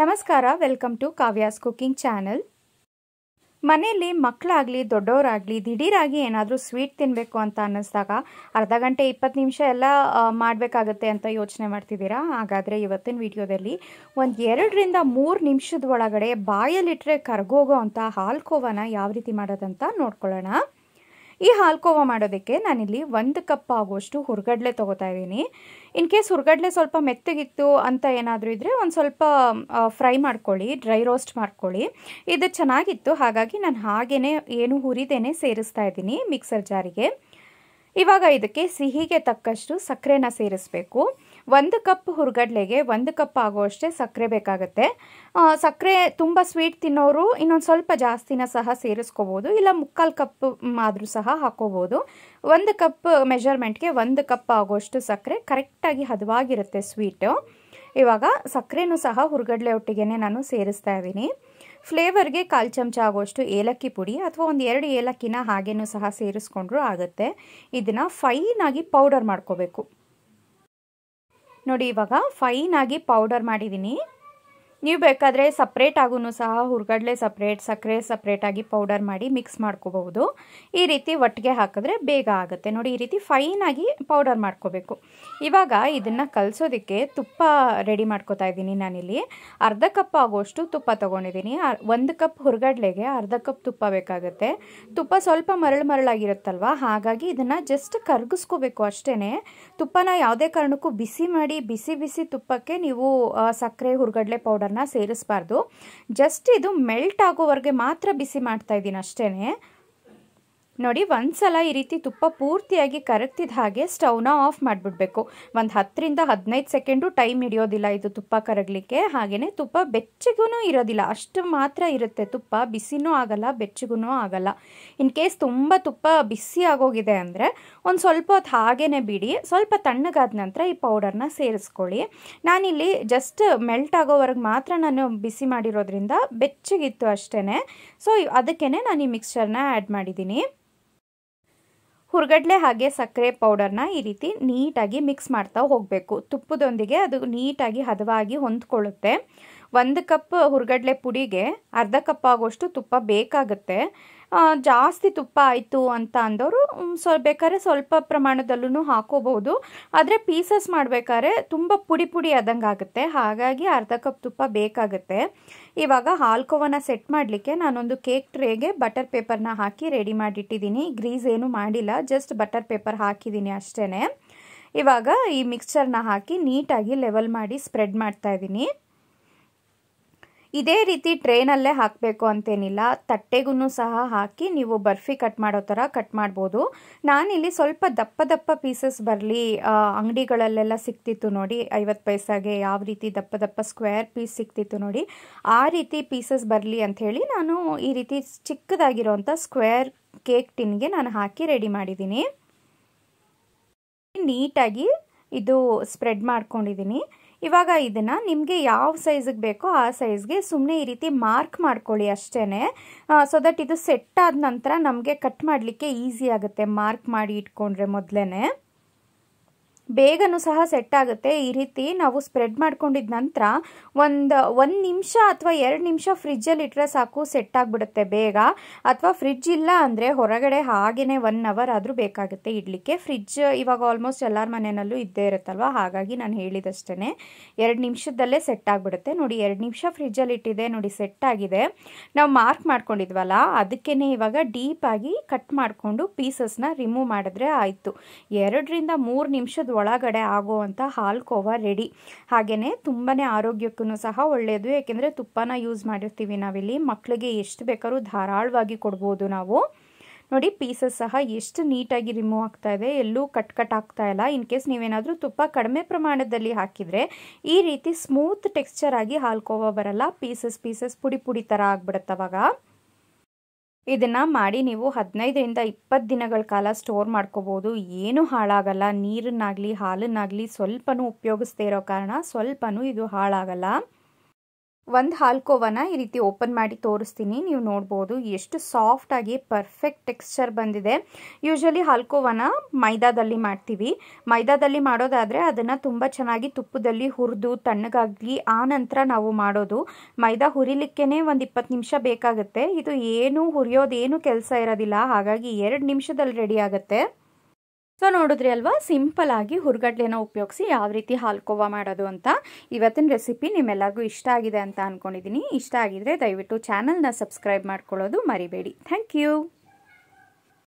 ನಮಸ್ಕಾರ welcome to Kavya's cooking channel ಮನೆಯಲ್ಲಿ ಮಕ್ಕಳಾಗಲಿ ದೊಡ್ಡವರಾಗಲಿ ದಿಢೀರಾಗಿ ಏನಾದರೂ ಸ್ವೀಟ್ ತಿನ್ನಬೇಕು ಅಂತ ಅನ್ನಿಸ್ದಾಗ ಅರ್ಧ ಗಂಟೆ ಇಪ್ಪತ್ತು ನಿಮಿಷ ಎಲ್ಲ ಮಾಡಬೇಕಾಗತ್ತೆ ಅಂತ ಯೋಚನೆ ಮಾಡ್ತಿದ್ದೀರಾ ಹಾಗಾದರೆ ಇವತ್ತಿನ ವಿಡಿಯೋದಲ್ಲಿ ಒಂದು ಎರಡರಿಂದ ಮೂರು ನಿಮಿಷದ ಒಳಗಡೆ ಬಾಯಲ್ಲಿಟ್ಟರೆ ಕರ್ಗೋಗೋ ಅಂಥ ಹಾಲ್ಕೋವನ ಯಾವ ರೀತಿ ಮಾಡೋದಂತ ನೋಡ್ಕೊಳ್ಳೋಣ ಈ ಹಾಲ್ಕೋವ ಮಾಡೋದಕ್ಕೆ ನಾನಿಲ್ಲಿ ಒಂದು ಕಪ್ ಆಗುವಷ್ಟು ಹುರ್ಗಡ್ಲೆ ತೊಗೋತಾ ಇದ್ದೀನಿ ಇನ್ ಕೇಸ್ ಹುರ್ಗಡ್ಲೆ ಸ್ವಲ್ಪ ಮೆತ್ತಗಿತ್ತು ಅಂತ ಏನಾದರೂ ಇದ್ದರೆ ಒಂದು ಸ್ವಲ್ಪ ಫ್ರೈ ಮಾಡ್ಕೊಳ್ಳಿ ಡ್ರೈ ರೋಸ್ಟ್ ಮಾಡ್ಕೊಳ್ಳಿ ಇದು ಚೆನ್ನಾಗಿತ್ತು ಹಾಗಾಗಿ ನಾನು ಹಾಗೇ ಏನು ಹುರಿದೇನೆ ಸೇರಿಸ್ತಾ ಇದ್ದೀನಿ ಮಿಕ್ಸರ್ ಜಾರಿಗೆ ಇವಾಗ ಇದಕ್ಕೆ ಸಿಹಿಗೆ ತಕ್ಕಷ್ಟು ಸಕ್ಕರೆನ ಸೇರಿಸಬೇಕು ಒಂದು ಕಪ್ ಹುರ್ಗಡ್ಲೆಗೆ ಒಂದು ಕಪ್ ಆಗುವಷ್ಟೇ ಸಕ್ಕರೆ ಬೇಕಾಗುತ್ತೆ ಸಕ್ಕರೆ ತುಂಬ ಸ್ವೀಟ್ ತಿನ್ನೋರು ಇನ್ನೊಂದು ಸ್ವಲ್ಪ ಜಾಸ್ತಿನ ಸಹ ಸೇರಿಸ್ಕೋಬೋದು ಇಲ್ಲ ಮುಕ್ಕಾಲು ಕಪ್ ಆದರೂ ಸಹ ಹಾಕೋಬೋದು ಒಂದು ಕಪ್ ಮೆಷರ್ಮೆಂಟ್ಗೆ ಒಂದು ಕಪ್ ಆಗೋಷ್ಟು ಸಕ್ಕರೆ ಕರೆಕ್ಟಾಗಿ ಹದವಾಗಿರುತ್ತೆ ಸ್ವೀಟು ಇವಾಗ ಸಕ್ಕರೆನೂ ಸಹ ಹುರ್ಗಡ್ಲೆ ಒಟ್ಟಿಗೆ ನಾನು ಸೇರಿಸ್ತಾ ಇದ್ದೀನಿ ಫ್ಲೇವರ್ಗೆ ಕಾಲು ಚಮಚ ಆಗುವಷ್ಟು ಏಲಕ್ಕಿ ಪುಡಿ ಅಥವಾ ಒಂದು ಎರಡು ಏಲಕ್ಕಿನ ಹಾಗೇನೂ ಸಹ ಸೇರಿಸ್ಕೊಂಡ್ರೂ ಆಗುತ್ತೆ ಇದನ್ನು ಫೈನಾಗಿ ಪೌಡರ್ ಮಾಡ್ಕೋಬೇಕು ನೋಡಿ ಇವಾಗ ಫೈನಾಗಿ ಪೌಡರ್ ಮಾಡಿದ್ದೀನಿ ನೀವು ಬೇಕಾದರೆ ಸಪ್ರೇಟ್ ಆಗೂ ಸಹ ಹುರ್ಗಡ್ಲೆ ಸಪ್ರೇಟ್ ಸಕ್ಕರೆ ಸಪ್ರೇಟಾಗಿ ಪೌಡರ್ ಮಾಡಿ ಮಿಕ್ಸ್ ಮಾಡ್ಕೋಬಹುದು ಈ ರೀತಿ ಒಟ್ಟಿಗೆ ಹಾಕಿದ್ರೆ ಬೇಗ ಆಗುತ್ತೆ ನೋಡಿ ಈ ರೀತಿ ಫೈನಾಗಿ ಪೌಡರ್ ಮಾಡ್ಕೋಬೇಕು ಇವಾಗ ಇದನ್ನು ಕಲಸೋದಕ್ಕೆ ತುಪ್ಪ ರೆಡಿ ಮಾಡ್ಕೋತಾ ಇದ್ದೀನಿ ನಾನಿಲ್ಲಿ ಅರ್ಧ ಕಪ್ ಆಗೋಷ್ಟು ತುಪ್ಪ ತೊಗೊಂಡಿದ್ದೀನಿ ಒಂದು ಕಪ್ ಹುರ್ಗಡ್ಲೆಗೆ ಅರ್ಧ ಕಪ್ ತುಪ್ಪ ಬೇಕಾಗುತ್ತೆ ತುಪ್ಪ ಸ್ವಲ್ಪ ಮರಳು ಮರಳಾಗಿರುತ್ತಲ್ವ ಹಾಗಾಗಿ ಇದನ್ನು ಜಸ್ಟ್ ಕರ್ಗಿಸ್ಕೋಬೇಕು ಅಷ್ಟೇ ತುಪ್ಪನ ಯಾವುದೇ ಕಾರಣಕ್ಕೂ ಬಿಸಿ ಮಾಡಿ ಬಿಸಿ ಬಿಸಿ ತುಪ್ಪಕ್ಕೆ ನೀವು ಸಕ್ಕರೆ ಹುರ್ಗಡ್ಲೆ ಪೌಡರ್ ಸೇರಿಸಬಾರ್ದು ಜಸ್ಟ್ ಇದು ಮೆಲ್ಟ್ ಆಗೋವರೆಗೆ ಮಾತ್ರ ಬಿಸಿ ಮಾಡ್ತಾ ಇದ್ದೀನಿ ಅಷ್ಟೇ ನೋಡಿ ಒಂದು ಸಲ ಈ ರೀತಿ ತುಪ್ಪ ಪೂರ್ತಿಯಾಗಿ ಕರಗ್ತಿದ್ದ ಹಾಗೆ ಸ್ಟವ್ನ ಆಫ್ ಮಾಡಿಬಿಡ್ಬೇಕು ಒಂದು ಹತ್ತರಿಂದ ಹದಿನೈದು ಸೆಕೆಂಡು ಟೈಮ್ ಹಿಡಿಯೋದಿಲ್ಲ ಇದು ತುಪ್ಪ ಕರಗಲಿಕ್ಕೆ ಹಾಗೆಯೇ ತುಪ್ಪ ಬೆಚ್ಚಗೂ ಇರೋದಿಲ್ಲ ಅಷ್ಟು ಮಾತ್ರ ಇರುತ್ತೆ ತುಪ್ಪ ಬಿಸಿನೂ ಆಗಲ್ಲ ಬೆಚ್ಚಗೂ ಆಗಲ್ಲ ಇನ್ ಕೇಸ್ ತುಂಬ ತುಪ್ಪ ಬಿಸಿ ಆಗೋಗಿದೆ ಅಂದರೆ ಒಂದು ಸ್ವಲ್ಪ ಹೊತ್ತು ಹಾಗೇ ಬಿಡಿ ಸ್ವಲ್ಪ ತಣ್ಣಗಾದ ನಂತರ ಈ ಪೌಡರ್ನ ಸೇರಿಸ್ಕೊಳ್ಳಿ ನಾನಿಲ್ಲಿ ಜಸ್ಟ್ ಮೆಲ್ಟ್ ಆಗೋವರೆಗೆ ಮಾತ್ರ ನಾನು ಬಿಸಿ ಮಾಡಿರೋದ್ರಿಂದ ಬೆಚ್ಚಗಿತ್ತು ಅಷ್ಟೇ ಸೊ ಅದಕ್ಕೇ ನಾನು ಈ ಮಿಕ್ಸ್ಚರ್ನ ಆ್ಯಡ್ ಮಾಡಿದ್ದೀನಿ ಹುರ್ಗಡ್ಲೆ ಹಾಗೆ ಸಕ್ಕರೆ ಪೌಡರ್ನ ಈ ರೀತಿ ನೀಟಾಗಿ ಮಿಕ್ಸ್ ಮಾಡ್ತಾ ಹೋಗಬೇಕು ತುಪ್ಪದೊಂದಿಗೆ ಅದು ನೀಟಾಗಿ ಹದವಾಗಿ ಹೊಂದ್ಕೊಳ್ಳುತ್ತೆ ಒಂದು ಕಪ್ ಹುರ್ಗಡ್ಲೆ ಪುಡಿಗೆ ಅರ್ಧ ಕಪ್ ಆಗೋಷ್ಟು ತುಪ್ಪ ಬೇಕಾಗುತ್ತೆ ಜಾಸ್ತಿ ತುಪ್ಪ ಆಯಿತು ಅಂತ ಅಂದವರು ಸ್ವಲ್ಪ ಬೇಕಾದ್ರೆ ಸ್ವಲ್ಪ ಪ್ರಮಾಣದಲ್ಲೂ ಹಾಕೋಬಹುದು ಆದರೆ ಪೀಸಸ್ ಮಾಡಬೇಕಾದ್ರೆ ತುಂಬ ಪುಡಿ ಪುಡಿ ಆದಂಗೆ ಆಗುತ್ತೆ ಹಾಗಾಗಿ ಅರ್ಧ ಕಪ್ ತುಪ್ಪ ಬೇಕಾಗುತ್ತೆ ಇವಾಗ ಹಾಲ್ಕೋವನ್ನ ಸೆಟ್ ಮಾಡಲಿಕ್ಕೆ ನಾನೊಂದು ಕೇಕ್ ಟ್ರೇಗೆ ಬಟರ್ ಪೇಪರ್ನ ಹಾಕಿ ರೆಡಿ ಮಾಡಿಟ್ಟಿದ್ದೀನಿ ಗ್ರೀಸ್ ಏನು ಮಾಡಿಲ್ಲ ಜಸ್ಟ್ ಬಟರ್ ಪೇಪರ್ ಹಾಕಿದ್ದೀನಿ ಅಷ್ಟೇ ಇವಾಗ ಈ ಮಿಕ್ಸ್ಚರ್ನ ಹಾಕಿ ನೀಟಾಗಿ ಲೆವೆಲ್ ಮಾಡಿ ಸ್ಪ್ರೆಡ್ ಮಾಡ್ತಾ ಇದ್ದೀನಿ ಇದೇ ರೀತಿ ಟ್ರೇನಲ್ಲೇ ಹಾಕಬೇಕು ಅಂತೇನಿಲ್ಲ ತಟ್ಟೆಗೂ ಸಹ ಹಾಕಿ ನೀವು ಬರ್ಫಿ ಕಟ್ ಮಾಡೋ ಥರ ಕಟ್ ಮಾಡ್ಬೋದು ನಾನಿಲ್ಲಿ ಸ್ವಲ್ಪ ದಪ್ಪ ದಪ್ಪ ಪೀಸಸ್ ಬರಲಿ ಅಂಗಡಿಗಳಲ್ಲೆಲ್ಲ ಸಿಕ್ತಿತ್ತು ನೋಡಿ ಐವತ್ತು ಪೈಸಾಗೆ ಯಾವ ರೀತಿ ದಪ್ಪ ದಪ್ಪ ಸ್ಕ್ವೇರ್ ಪೀಸ್ ಸಿಕ್ತಿತ್ತು ನೋಡಿ ಆ ರೀತಿ ಪೀಸಸ್ ಬರಲಿ ಅಂಥೇಳಿ ನಾನು ಈ ರೀತಿ ಚಿಕ್ಕದಾಗಿರೋಂಥ ಸ್ಕ್ವೇರ್ ಕೇಕ್ ಟಿನ್ಗೆ ನಾನು ಹಾಕಿ ರೆಡಿ ಮಾಡಿದ್ದೀನಿ ನೀಟಾಗಿ ಇದು ಸ್ಪ್ರೆಡ್ ಮಾಡ್ಕೊಂಡಿದ್ದೀನಿ ಇವಾಗ ಇದನ್ನ ನಿಮಗೆ ಯಾವ ಸೈಜಿಗೆ ಬೇಕೋ ಆ ಸೈಜ್ಗೆ ಸುಮ್ಮನೆ ಈ ರೀತಿ ಮಾರ್ಕ್ ಮಾಡ್ಕೊಳ್ಳಿ ಅಷ್ಟೇ ಸೊ ದಟ್ ಇದು ಸೆಟ್ ಆದ ನಂತರ ನಮಗೆ ಕಟ್ ಮಾಡಲಿಕ್ಕೆ ಈಸಿ ಆಗುತ್ತೆ ಮಾರ್ಕ್ ಮಾಡಿ ಇಟ್ಕೊಂಡ್ರೆ ಮೊದಲೇ ಬೇಗನೂ ಸಹ ಸೆಟ್ ಆಗುತ್ತೆ ಈ ರೀತಿ ನಾವು ಸ್ಪ್ರೆಡ್ ಮಾಡ್ಕೊಂಡಿದ ನಂತರ ಒಂದು ಒಂದು ನಿಮಿಷ ಅಥವಾ ಎರಡು ನಿಮಿಷ ಫ್ರಿಜ್ಜಲ್ಲಿ ಇಟ್ಟರೆ ಸಾಕು ಸೆಟ್ ಆಗಿಬಿಡುತ್ತೆ ಬೇಗ ಅಥವಾ ಫ್ರಿಜ್ ಇಲ್ಲ ಅಂದರೆ ಹೊರಗಡೆ ಹಾಗೆಯೇ ಒನ್ ಅವರ್ ಆದರೂ ಬೇಕಾಗುತ್ತೆ ಇಡಲಿಕ್ಕೆ ಫ್ರಿಜ್ ಇವಾಗ ಆಲ್ಮೋಸ್ಟ್ ಎಲ್ಲರ ಮನೆಯಲ್ಲೂ ಇದ್ದೇ ಇರುತ್ತಲ್ವ ಹಾಗಾಗಿ ನಾನು ಹೇಳಿದಷ್ಟೇ ಎರಡು ನಿಮಿಷದಲ್ಲೇ ಸೆಟ್ ಆಗಿಬಿಡುತ್ತೆ ನೋಡಿ ಎರಡು ನಿಮಿಷ ಫ್ರಿಜ್ಜಲ್ಲಿ ಇಟ್ಟಿದೆ ನೋಡಿ ಸೆಟ್ ಆಗಿದೆ ನಾವು ಮಾರ್ಕ್ ಮಾಡ್ಕೊಂಡಿದ್ವಲ್ಲ ಅದಕ್ಕೇ ಇವಾಗ ಡೀಪಾಗಿ ಕಟ್ ಮಾಡಿಕೊಂಡು ಪೀಸಸ್ನ ರಿಮೂವ್ ಮಾಡಿದ್ರೆ ಆಯಿತು ಎರಡರಿಂದ ಮೂರು ನಿಮಿಷದ ಒಳಗಡೆ ಆಗುವಂಥ ಹಾಲ್ಕೋವಾ ರೆಡಿ ಹಾಗೆಯೇ ತುಂಬಾ ಆರೋಗ್ಯಕ್ಕೂ ಸಹ ಒಳ್ಳೆಯದು ಯಾಕೆಂದ್ರೆ ತುಪ್ಪನ ಯೂಸ್ ಮಾಡಿರ್ತೀವಿ ನಾವಿಲ್ಲಿ ಮಕ್ಕಳಿಗೆ ಎಷ್ಟು ಬೇಕಾದ್ರೂ ಧಾರಾಳವಾಗಿ ಕೊಡ್ಬೋದು ನಾವು ನೋಡಿ ಪೀಸಸ್ ಸಹ ಎಷ್ಟು ನೀಟಾಗಿ ರಿಮೂವ್ ಆಗ್ತಾ ಇದೆ ಎಲ್ಲೂ ಕಟ್ ಕಟ್ ಆಗ್ತಾ ಇಲ್ಲ ಇನ್ ಕೇಸ್ ನೀವೇನಾದರೂ ತುಪ್ಪ ಕಡಿಮೆ ಪ್ರಮಾಣದಲ್ಲಿ ಹಾಕಿದರೆ ಈ ರೀತಿ ಸ್ಮೂತ್ ಟೆಕ್ಸ್ಚರ್ ಆಗಿ ಹಾಲ್ಕೋವ ಬರಲ್ಲ ಪೀಸಸ್ ಪೀಸಸ್ ಪುಡಿ ಪುಡಿ ಥರ ಆಗ್ಬಿಡುತ್ತವಾಗ ಅವಾಗ ಇದನ್ನು ಮಾಡಿ ನೀವು ಹದಿನೈದರಿಂದ ಇಪ್ಪತ್ತು ದಿನಗಳ ಕಾಲ ಸ್ಟೋರ್ ಮಾಡ್ಕೋಬೋದು ಏನೂ ಹಾಳಾಗಲ್ಲ ನೀರನ್ನಾಗಲಿ ಹಾಲನ್ನಾಗಲಿ ಸ್ವಲ್ಪನೂ ಉಪಯೋಗಿಸ್ದೇ ಇರೋ ಕಾರಣ ಸ್ವಲ್ಪನೂ ಇದು ಹಾಳಾಗಲ್ಲ ಒಂದು ಹಾಲ್ಕೋವನ ಈ ರೀತಿ ಓಪನ್ ಮಾಡಿ ತೋರಿಸ್ತೀನಿ ನೀವು ನೋಡ್ಬೋದು ಎಷ್ಟು ಸಾಫ್ಟಾಗಿ ಪರ್ಫೆಕ್ಟ್ ಟೆಕ್ಸ್ಚರ್ ಬಂದಿದೆ ಯೂಶಲಿ ಹಾಲ್ಕೋವನ ಮೈದಾದಲ್ಲಿ ಮಾಡ್ತೀವಿ ಮೈದಾದಲ್ಲಿ ಮಾಡೋದಾದರೆ ಅದನ್ನು ತುಂಬ ಚೆನ್ನಾಗಿ ತುಪ್ಪದಲ್ಲಿ ಹುರಿದು ತಣ್ಣಗಾಗಿ ಆ ನಂತರ ನಾವು ಮಾಡೋದು ಮೈದಾ ಹುರಿಲಿಕ್ಕೆ ಒಂದು ಇಪ್ಪತ್ತು ನಿಮಿಷ ಬೇಕಾಗುತ್ತೆ ಇದು ಏನು ಹುರಿಯೋದೇನು ಕೆಲಸ ಇರೋದಿಲ್ಲ ಹಾಗಾಗಿ ಎರಡು ನಿಮಿಷದಲ್ಲಿ ರೆಡಿ ಆಗುತ್ತೆ ಸೊ ನೋಡಿದ್ರಿ ಅಲ್ವಾ ಸಿಂಪಲ್ ಆಗಿ ಹುರ್ಗಡ್ಲೆನ ಉಪಯೋಗಿಸಿ ಯಾವ ರೀತಿ ಹಾಲ್ಕೋವಾ ಮಾಡೋದು ಅಂತ ಇವತ್ತಿನ ರೆಸಿಪಿ ನಿಮ್ಮೆಲ್ಲರಿಗೂ ಇಷ್ಟ ಆಗಿದೆ ಅಂತ ಅಂದ್ಕೊಂಡಿದ್ದೀನಿ ಇಷ್ಟ ಆಗಿದ್ರೆ ದಯವಿಟ್ಟು ಚಾನಲ್ನ ಸಬ್ಸ್ಕ್ರೈಬ್ ಮಾಡ್ಕೊಳ್ಳೋದು ಮರಿಬೇಡಿ ಥ್ಯಾಂಕ್ ಯು